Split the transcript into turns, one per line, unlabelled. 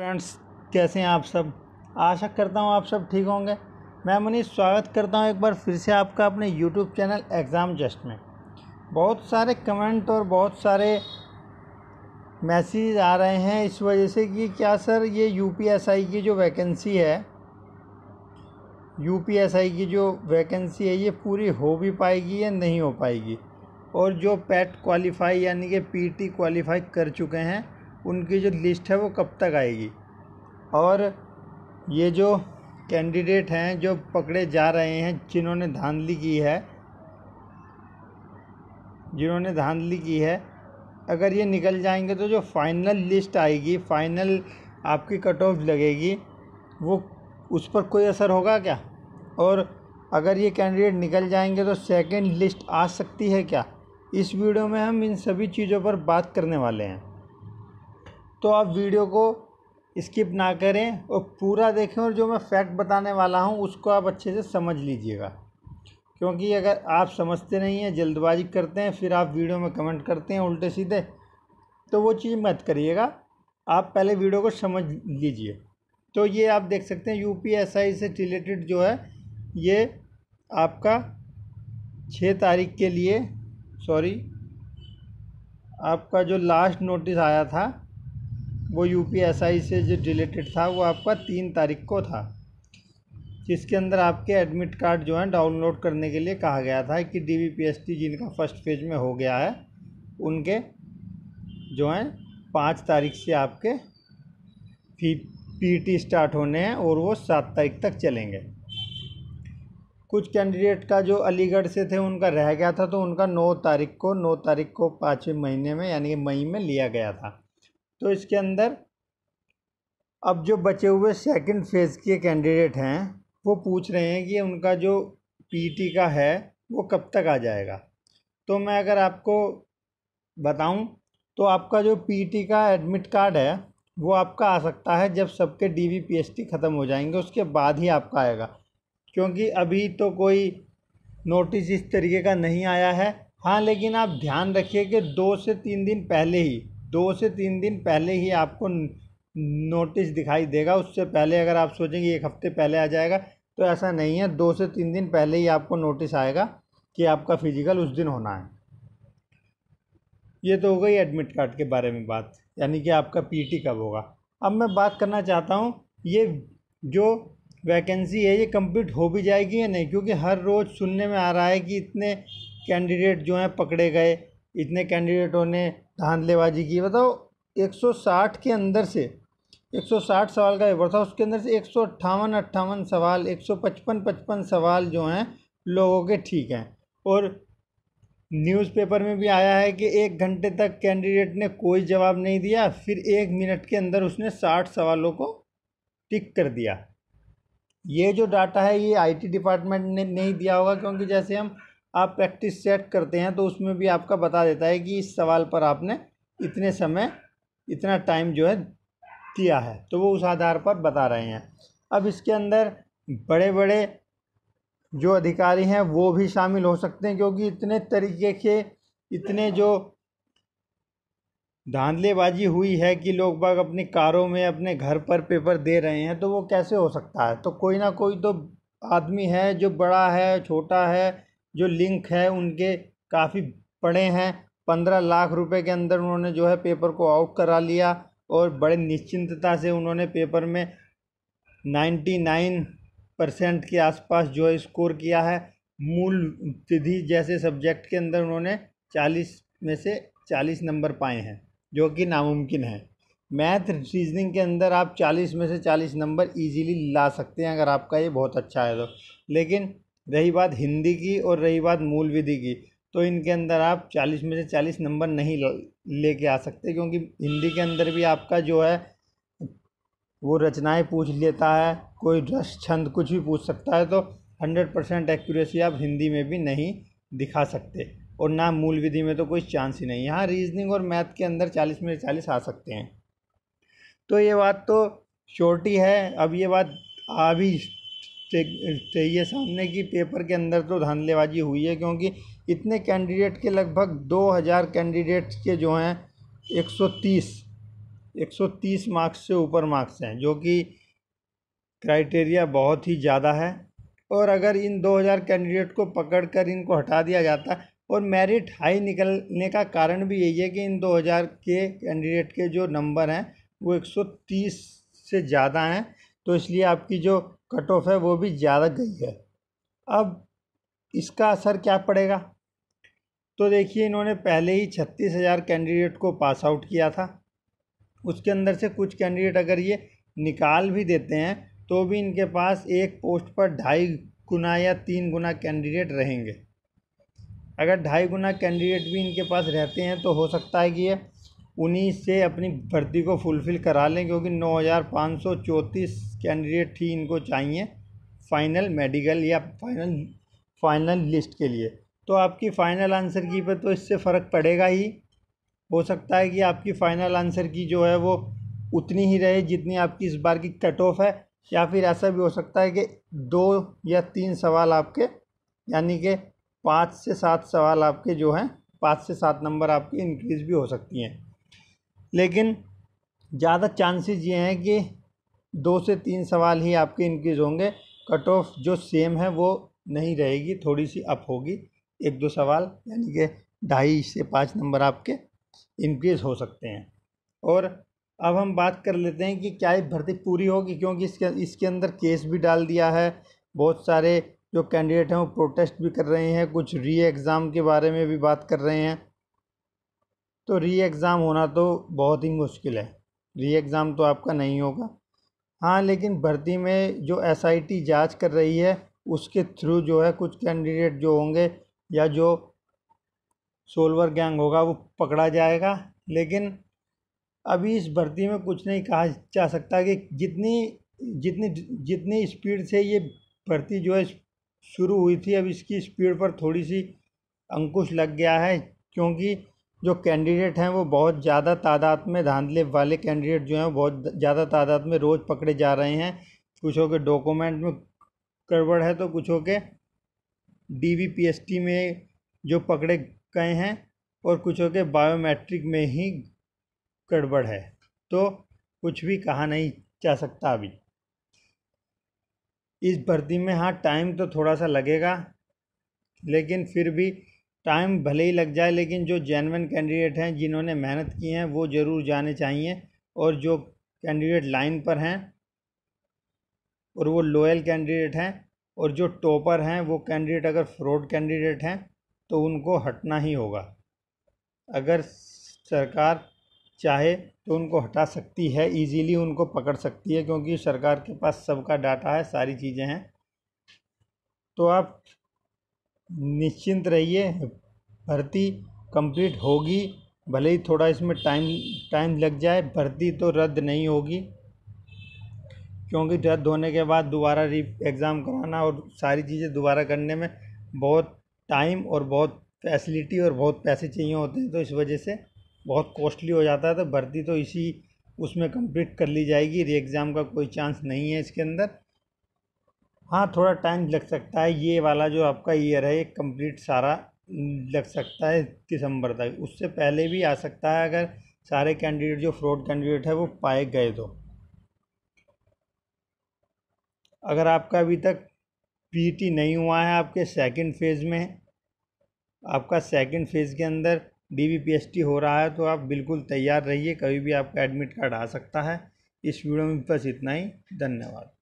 friends कैसे हैं आप सब आशा करता हूँ आप सब ठीक होंगे मैं मनी स्वागत करता हूँ एक बार फिर से आपका अपने यूट्यूब चैनल एग्ज़ाम जस्ट में बहुत सारे कमेंट और बहुत सारे मैसेज आ रहे हैं इस वजह से कि क्या सर ये यू की जो वैकेंसी है यू की जो वैकेंसी है ये पूरी हो भी पाएगी या नहीं हो पाएगी और जो पैट क्वालिफाई e यानी कि पी क्वालिफाई e कर चुके हैं उनकी जो लिस्ट है वो कब तक आएगी और ये जो कैंडिडेट हैं जो पकड़े जा रहे हैं जिन्होंने धांधली की है जिन्होंने धांधली की है अगर ये निकल जाएंगे तो जो फाइनल लिस्ट आएगी फाइनल आपकी कट ऑफ लगेगी वो उस पर कोई असर होगा क्या और अगर ये कैंडिडेट निकल जाएंगे तो सेकंड लिस्ट आ सकती है क्या इस वीडियो में हम इन सभी चीज़ों पर बात करने वाले हैं तो आप वीडियो को स्किप ना करें और पूरा देखें और जो मैं फैक्ट बताने वाला हूँ उसको आप अच्छे से समझ लीजिएगा क्योंकि अगर आप समझते नहीं हैं जल्दबाजी करते हैं फिर आप वीडियो में कमेंट करते हैं उल्टे सीधे तो वो चीज़ मत करिएगा आप पहले वीडियो को समझ लीजिए तो ये आप देख सकते हैं यू पी एस आई से रिलेटेड जो है ये आपका छः तारीख के लिए सॉरी आपका जो लास्ट नोटिस आया था वो यू पी एस आई से जो रिलेटेड था वो आपका तीन तारीख को था जिसके अंदर आपके एडमिट कार्ड जो है डाउनलोड करने के लिए कहा गया था कि D V P S T जिनका फर्स्ट पेज में हो गया है उनके जो हैं पाँच तारीख से आपके पी पी टी स्टार्ट होने हैं और वो सात तारीख तक चलेंगे कुछ कैंडिडेट का जो अलीगढ़ से थे उनका रह गया था तो उनका नौ तारीख को नौ तारीख को पाँचवें महीने में यानी कि मई में लिया गया था तो इसके अंदर अब जो बचे हुए सेकंड फेज़ के कैंडिडेट हैं वो पूछ रहे हैं कि उनका जो पीटी का है वो कब तक आ जाएगा तो मैं अगर आपको बताऊं तो आपका जो पीटी का एडमिट कार्ड है वो आपका आ सकता है जब सबके डीवीपीएसटी ख़त्म हो जाएंगे उसके बाद ही आपका आएगा क्योंकि अभी तो कोई नोटिस इस तरीके का नहीं आया है हाँ लेकिन आप ध्यान रखिए कि दो से तीन दिन पहले ही दो से तीन दिन पहले ही आपको नोटिस दिखाई देगा उससे पहले अगर आप सोचेंगे एक हफ़्ते पहले आ जाएगा तो ऐसा नहीं है दो से तीन दिन पहले ही आपको नोटिस आएगा कि आपका फिजिकल उस दिन होना है ये तो हो गई एडमिट कार्ड के बारे में बात यानी कि आपका पीटी कब होगा अब मैं बात करना चाहता हूँ ये जो वैकेंसी है ये कंप्लीट हो भी जाएगी या नहीं क्योंकि हर रोज़ सुनने में आ रहा है कि इतने कैंडिडेट जो हैं पकड़े गए इतने कैंडिडेटों ने धांधलेबाजी की बताओ 160 के अंदर से 160 सवाल का पेपर था उसके अंदर से एक सौ अट्ठावन अट्ठावन सवाल एक सौ पचपन पचपन सवाल जो हैं लोगों के ठीक हैं और न्यूज़पेपर में भी आया है कि एक घंटे तक कैंडिडेट ने कोई जवाब नहीं दिया फिर एक मिनट के अंदर उसने साठ सवालों को टिक कर दिया ये जो डाटा है ये आईटी डिपार्टमेंट ने नहीं दिया होगा क्योंकि जैसे हम आप प्रैक्टिस सेट करते हैं तो उसमें भी आपका बता देता है कि इस सवाल पर आपने इतने समय इतना टाइम जो है दिया है तो वो उस आधार पर बता रहे हैं अब इसके अंदर बड़े बड़े जो अधिकारी हैं वो भी शामिल हो सकते हैं क्योंकि इतने तरीके के इतने जो धांधलेबाजी हुई है कि लोग बाग अपनी कारों में अपने घर पर पेपर दे रहे हैं तो वो कैसे हो सकता है तो कोई ना कोई तो आदमी है जो बड़ा है छोटा है जो लिंक है उनके काफ़ी पड़े हैं पंद्रह लाख रुपए के अंदर उन्होंने जो है पेपर को आउट करा लिया और बड़े निश्चिंतता से उन्होंने पेपर में नाइन्टी नाइन परसेंट के आसपास जो है स्कोर किया है मूल तिथि जैसे सब्जेक्ट के अंदर उन्होंने चालीस में से चालीस नंबर पाए हैं जो कि नामुमकिन है मैथ रीजनिंग के अंदर आप चालीस में से चालीस नंबर इजीली ला सकते हैं अगर आपका ये बहुत अच्छा है तो लेकिन रही बात हिंदी की और रही बात मूल विधि की तो इनके अंदर आप चालीस में से चालीस नंबर नहीं लेके आ सकते क्योंकि हिंदी के अंदर भी आपका जो है वो रचनाएं पूछ लेता है कोई रस छंद कुछ भी पूछ सकता है तो हंड्रेड परसेंट एक्यूरेसी आप हिंदी में भी नहीं दिखा सकते और ना मूल विधि में तो कोई चांस ही नहीं यहाँ रीजनिंग और मैथ के अंदर चालीस में चालीस आ सकते हैं तो ये बात तो शोर्टी है अब ये बात आ भी चाहिए सामने की पेपर के अंदर तो धांधलेबाजी हुई है क्योंकि इतने कैंडिडेट के लगभग दो हज़ार कैंडिडेट्स के जो हैं एक सौ तीस एक सौ तीस मार्क्स से ऊपर मार्क्स हैं जो कि क्राइटेरिया बहुत ही ज़्यादा है और अगर इन दो हज़ार कैंडिडेट को पकड़ कर इनको हटा दिया जाता और मेरिट हाई निकलने का कारण भी यही है कि इन दो हज़ार के कैंडिडेट के जो नंबर हैं वो एक सौ तीस से ज़्यादा हैं तो इसलिए आपकी जो कट ऑफ है वो भी ज़्यादा गई है अब इसका असर क्या पड़ेगा तो देखिए इन्होंने पहले ही छत्तीस हज़ार कैंडिडेट को पास आउट किया था उसके अंदर से कुछ कैंडिडेट अगर ये निकाल भी देते हैं तो भी इनके पास एक पोस्ट पर ढाई गुना या तीन गुना कैंडिडेट रहेंगे अगर ढाई गुना कैंडिडेट भी इनके पास रहते हैं तो हो सकता है कि ये उन्हीं से अपनी भर्ती को फुलफ़िल करा लें क्योंकि नौ हज़ार पाँच सौ चौंतीस कैंडिडेट ही इनको चाहिए फ़ाइनल मेडिकल या फाइनल फाइनल लिस्ट के लिए तो आपकी फ़ाइनल आंसर की पर तो इससे फ़र्क पड़ेगा ही हो सकता है कि आपकी फ़ाइनल आंसर की जो है वो उतनी ही रहे जितनी आपकी इस बार की कट ऑफ है या फिर ऐसा भी हो सकता है कि दो या तीन सवाल आपके यानी कि पाँच से सात सवाल आपके जो हैं पाँच से सात नंबर आपकी इंक्रीज़ भी हो सकती हैं लेकिन ज़्यादा चांसेस ये हैं कि दो से तीन सवाल ही आपके इनक्रीज़ होंगे कट ऑफ जो सेम है वो नहीं रहेगी थोड़ी सी अप होगी एक दो सवाल यानी कि ढाई से पाँच नंबर आपके इनक्रीज़ हो सकते हैं और अब हम बात कर लेते हैं कि क्या ये भर्ती पूरी होगी क्योंकि इसके इसके अंदर केस भी डाल दिया है बहुत सारे जो कैंडिडेट हैं वो प्रोटेस्ट भी कर रहे हैं कुछ री एग्ज़ाम के बारे में भी बात कर रहे हैं तो री एग्ज़ाम होना तो बहुत ही मुश्किल है री एग्ज़ाम तो आपका नहीं होगा हाँ लेकिन भर्ती में जो एस आई टी जाँच कर रही है उसके थ्रू जो है कुछ कैंडिडेट जो होंगे या जो सोलवर गैंग होगा वो पकड़ा जाएगा लेकिन अभी इस भर्ती में कुछ नहीं कहा जा सकता कि जितनी जितनी जितनी स्पीड से ये भर्ती जो है शुरू हुई थी अब इसकी स्पीड पर थोड़ी सी अंकुश लग गया है क्योंकि जो कैंडिडेट हैं वो बहुत ज़्यादा तादाद में धांधले वाले कैंडिडेट जो हैं बहुत ज़्यादा तादाद में रोज़ पकड़े जा रहे हैं कुछों के डॉक्यूमेंट में गड़बड़ है तो कुछों के डी में जो पकड़े गए हैं और कुछों के बायोमेट्रिक में ही गड़बड़ है तो कुछ भी कहा नहीं जा सकता अभी इस भर्ती में हाँ टाइम तो थोड़ा सा लगेगा लेकिन फिर भी टाइम भले ही लग जाए लेकिन जो जेनवन कैंडिडेट हैं जिन्होंने मेहनत की हैं वो ज़रूर जाने चाहिए और जो कैंडिडेट लाइन पर हैं और वो लोयल कैंडिडेट हैं और जो टॉपर हैं वो कैंडिडेट अगर फ्रॉड कैंडिडेट हैं तो उनको हटना ही होगा अगर सरकार चाहे तो उनको हटा सकती है इजीली उनको पकड़ सकती है क्योंकि सरकार के पास सबका डाटा है सारी चीज़ें हैं तो आप निश्चिंत रहिए भर्ती कंप्लीट होगी भले ही थोड़ा इसमें टाइम टाइम लग जाए भर्ती तो रद्द नहीं होगी क्योंकि रद्द होने के बाद दोबारा री एग्ज़ाम कराना और सारी चीज़ें दोबारा करने में बहुत टाइम और बहुत फैसिलिटी और बहुत पैसे चाहिए होते हैं तो इस वजह से बहुत कॉस्टली हो जाता है तो भर्ती तो इसी उसमें कंप्लीट कर ली जाएगी री एग्ज़ाम का कोई चांस नहीं है इसके अंदर हाँ थोड़ा टाइम लग सकता है ये वाला जो आपका ईयर है ये कंप्लीट सारा लग सकता है दिसंबर तक उससे पहले भी आ सकता है अगर सारे कैंडिडेट जो फ्रॉड कैंडिडेट है वो पाए गए तो अगर आपका अभी तक पीटी e नहीं हुआ है आपके सेकंड फेज़ में आपका सेकंड फेज़ के अंदर डी हो रहा है तो आप बिल्कुल तैयार रहिए कभी भी आपका एडमिट कार्ड आ सकता है इस वीडियो में बस इतना ही धन्यवाद